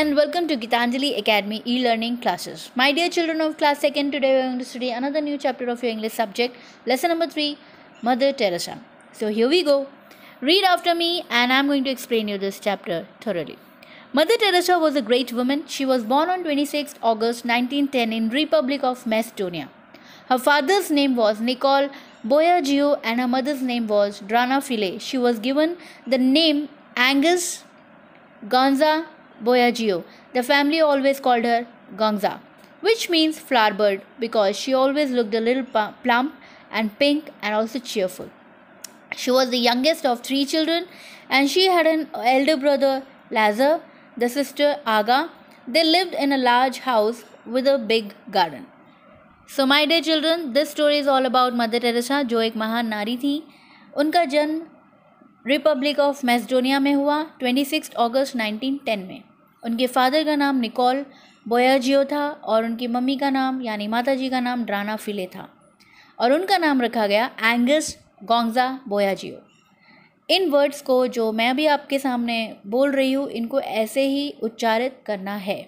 and welcome to Gitanjali Academy e-learning classes. My dear children of class 2nd, today we are going to study another new chapter of your English subject, lesson number 3, Mother Teresa. So here we go. Read after me and I am going to explain you this chapter thoroughly. Mother Teresa was a great woman. She was born on twenty-sixth August 1910 in Republic of Macedonia. Her father's name was Nicole Boyagio and her mother's name was Drana File. She was given the name Angus Gonza Boyagio. The family always called her Gongza, which means flower bird because she always looked a little plump and pink and also cheerful. She was the youngest of three children and she had an elder brother Lazar, the sister Aga. They lived in a large house with a big garden. So, my dear children, this story is all about Mother Teresa, जो एक महान नारी थी उनका जन्म Republic of मैसडोनिया में हुआ 26 अगस्त 1910 में उनके फादर का नाम निकोल बोयाजियो था और उनकी मम्मी का नाम यानी माता जी का नाम ड्राना फिले था और उनका नाम रखा गया एंगस गोंगजा बोयाजियो इन वर्ड्स को जो मैं भी आपके सामने बोल रही हूँ इनको ऐसे ही उच्चारित करना है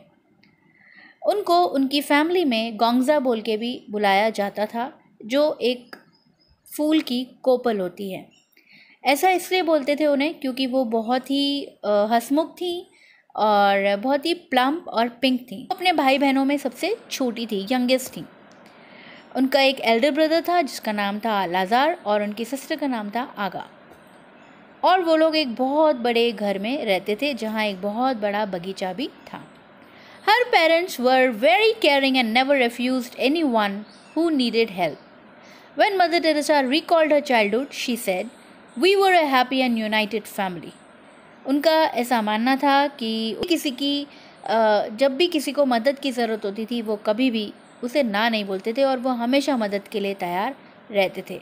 उनको उनकी फैमिली में गोंगजा बोल के भी बुलाया जाता था जो एक फूल की कोपल होती है ऐसा इसलिए बोलते थे उन्हें क्योंकि वो बहुत ही हसमुख थी और बहुत ही प्लम्प और पिंक थी अपने भाई बहनों में सबसे छोटी थी यंगेस्ट थी उनका एक एल्डर ब्रदर था जिसका नाम था लाजार और उनकी सिस्टर का नाम था आगा और वो लोग एक बहुत बड़े घर में रहते थे जहाँ एक बहुत बड़ा बगीचा भी था her parents were very caring and never refuse any one who needed help when Mother Teresa recalled her childhood she said we were a happy and united family उनका ऐसा मानना था कि किसी की जब भी किसी को मदद की ज़रूरत होती थी वो कभी भी उसे ना नहीं बोलते थे और वो हमेशा मदद के लिए तैयार रहते थे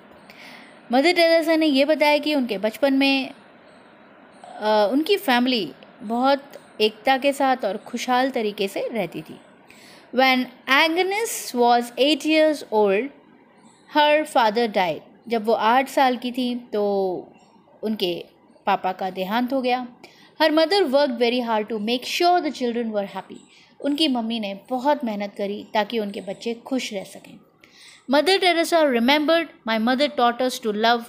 मदर टेरेसा ने यह बताया कि उनके बचपन में आ, उनकी फैमिली बहुत एकता के साथ और खुशहाल तरीके से रहती थी when Agnes was eight years old her father died जब वो आठ साल की थी तो उनके पापा का देहांत हो गया her mother work very hard to make sure the children were happy उनकी मम्मी ने बहुत मेहनत करी ताकि उनके बच्चे खुश रह सकें Mother Teresa remembered my mother taught us to love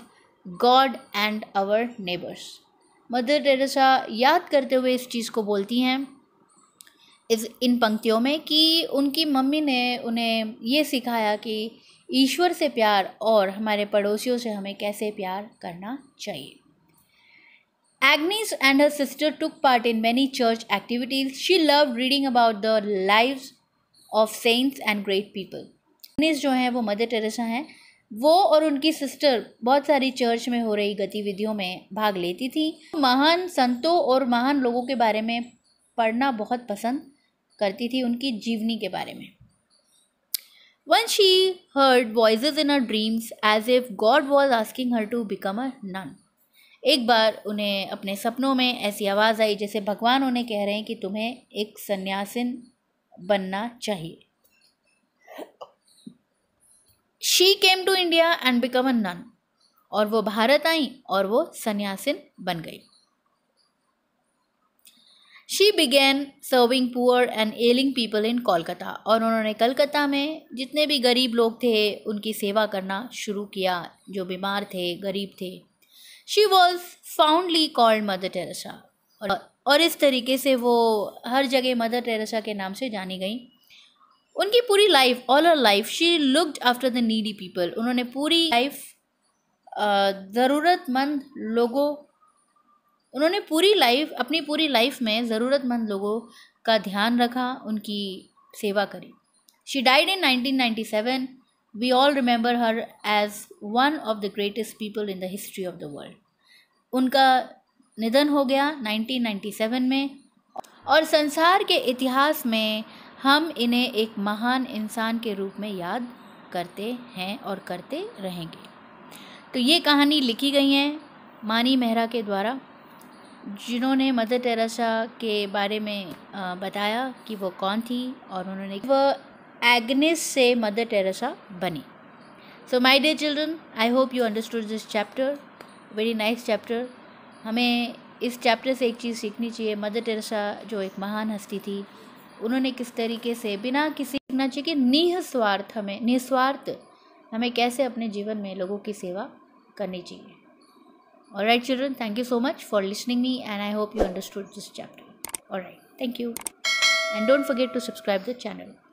God and our neighbours Mother Teresa याद करते हुए इस चीज़ को बोलती हैं इस इन पंक्तियों में कि उनकी मम्मी ने उन्हें ये सिखाया कि ईश्वर से प्यार और हमारे पड़ोसियों से हमें कैसे प्यार करना चाहिए Agnes and her sister took part in many church activities. She loved reading about the lives of saints and great people. Agnes जो है वो मदर टेरेसा हैं वो और उनकी सिस्टर बहुत सारी चर्च में हो रही गतिविधियों में भाग लेती थी महान संतों और महान लोगों के बारे में पढ़ना बहुत पसंद करती थी उनकी जीवनी के बारे में when she heard voice in a dreams as if God was asking her to become a nun एक बार उन्हें अपने सपनों में ऐसी आवाज़ आई जैसे भगवान उन्हें कह रहे हैं कि तुम्हें एक सन्यासिन बनना चाहिए she came to India and become a nun और वो भारत आई और वो सन्यासिन बन गई she began serving poor and ailing people in Kolkata और उन्होंने कलकत्ता में जितने भी गरीब लोग थे उनकी सेवा करना शुरू किया जो बीमार थे गरीब थे she was fondly called Mother Teresa और और इस तरीके से वो हर जगह मदर टेरेसा के नाम से जानी गई उनकी पूरी life all her life she looked after the needy people उन्होंने पूरी लाइफ ज़रूरतमंद लोगों उन्होंने पूरी लाइफ अपनी पूरी लाइफ में ज़रूरतमंद लोगों का ध्यान रखा उनकी सेवा करी she died in 1997 we all remember her as one of the greatest people in the history of the world उनका निधन हो गया 1997 में और संसार के इतिहास में हम इन्हें एक महान इंसान के रूप में याद करते हैं और करते रहेंगे तो ये कहानी लिखी गई है मानी मेहरा के द्वारा जिन्होंने मदर टेरेसा के बारे में बताया कि वो कौन थी और उन्होंने वह एग्नेस से मदर टेरेसा बनी so my dear children I hope you understood this chapter very nice chapter हमें इस चैप्टर से एक चीज़ सीखनी चाहिए मदर टेरेसा जो एक महान हस्ती थी उन्होंने किस तरीके से बिना किसी सीखना चाहिए कि निःस्वार्थ हमें निस्वार्थ हमें कैसे अपने जीवन में लोगों की सेवा करनी चाहिए और write children thank you so much for listening me and I hope you understood this chapter और write thank you and don't forget to subscribe the channel